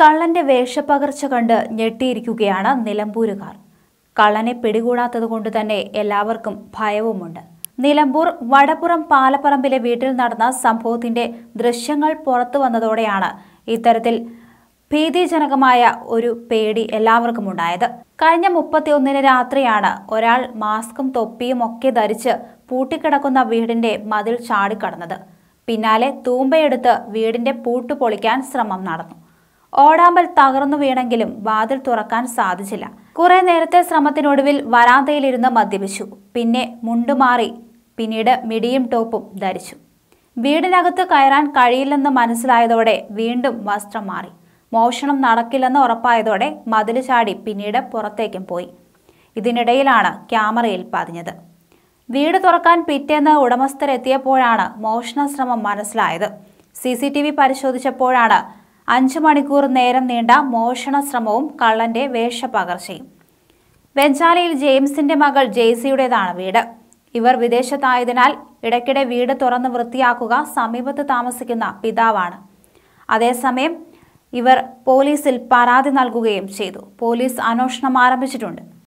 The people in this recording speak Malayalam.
കള്ളന്റെ വേഷപ്പകർച്ച കണ്ട് ഞെട്ടിയിരിക്കുകയാണ് നിലമ്പൂരുകാർ കള്ളനെ പിടികൂടാത്തതുകൊണ്ട് തന്നെ എല്ലാവർക്കും ഭയവുമുണ്ട് നിലമ്പൂർ വടപ്പുറം പാലപ്പറമ്പിലെ വീട്ടിൽ നടന്ന സംഭവത്തിന്റെ ദൃശ്യങ്ങൾ പുറത്തു വന്നതോടെയാണ് ഇത്തരത്തിൽ ഭീതിജനകമായ ഒരു പേടി എല്ലാവർക്കും ഉണ്ടായത് കഴിഞ്ഞ മുപ്പത്തിയൊന്നിന് രാത്രിയാണ് ഒരാൾ മാസ്കും തൊപ്പിയും ഒക്കെ ധരിച്ച് പൂട്ടിക്കിടക്കുന്ന വീടിന്റെ മതിൽ ചാടിക്കടന്നത് പിന്നാലെ തൂമ്പയെടുത്ത് വീടിന്റെ പൂട്ട് പൊളിക്കാൻ ശ്രമം നടന്നു ഓടാമ്പൽ തകർന്നു വീണെങ്കിലും വാതിൽ തുറക്കാൻ സാധിച്ചില്ല കുറെ നേരത്തെ ശ്രമത്തിനൊടുവിൽ വരാന്തയിലിരുന്ന് മദ്യപിച്ചു പിന്നെ മുണ്ടുമാറി പിന്നീട് മിടിയും ടോപ്പും ധരിച്ചു വീടിനകത്ത് കയറാൻ കഴിയില്ലെന്ന് മനസ്സിലായതോടെ വീണ്ടും വസ്ത്രം മാറി മോഷണം നടക്കില്ലെന്ന് ഉറപ്പായതോടെ മതിൽ ചാടി പിന്നീട് പുറത്തേക്കും പോയി ഇതിനിടയിലാണ് ക്യാമറയിൽ പതിഞ്ഞത് വീട് തുറക്കാൻ പിറ്റേന്ന് ഉടമസ്ഥരെത്തിയപ്പോഴാണ് മോഷണ ശ്രമം മനസ്സിലായത് സി പരിശോധിച്ചപ്പോഴാണ് അഞ്ചു മണിക്കൂർ നേരം നീണ്ട മോഷണ ശ്രമവും കള്ളന്റെ വേഷപകർച്ചയും വെഞ്ചാലയിൽ ജെയിംസിന്റെ മകൾ ജെയ്സിയുടേതാണ് വീട് ഇവർ വിദേശത്തായതിനാൽ ഇടയ്ക്കിടെ വീട് തുറന്ന് വൃത്തിയാക്കുക സമീപത്ത് താമസിക്കുന്ന പിതാവാണ് അതേസമയം ഇവർ പോലീസിൽ പരാതി നൽകുകയും ചെയ്തു പോലീസ് അന്വേഷണം ആരംഭിച്ചിട്ടുണ്ട്